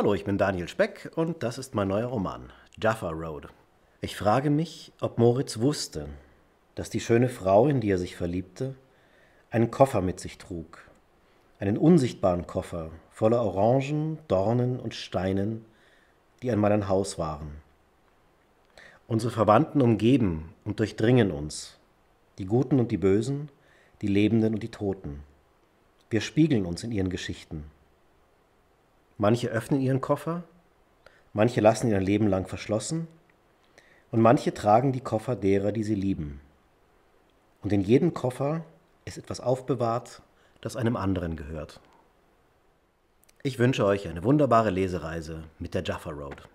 Hallo, ich bin Daniel Speck und das ist mein neuer Roman, Jaffa Road. Ich frage mich, ob Moritz wusste, dass die schöne Frau, in die er sich verliebte, einen Koffer mit sich trug. Einen unsichtbaren Koffer voller Orangen, Dornen und Steinen, die einmal ein Haus waren. Unsere Verwandten umgeben und durchdringen uns, die Guten und die Bösen, die Lebenden und die Toten. Wir spiegeln uns in ihren Geschichten. Manche öffnen ihren Koffer, manche lassen ihr Leben lang verschlossen und manche tragen die Koffer derer, die sie lieben. Und in jedem Koffer ist etwas aufbewahrt, das einem anderen gehört. Ich wünsche euch eine wunderbare Lesereise mit der Jaffa Road.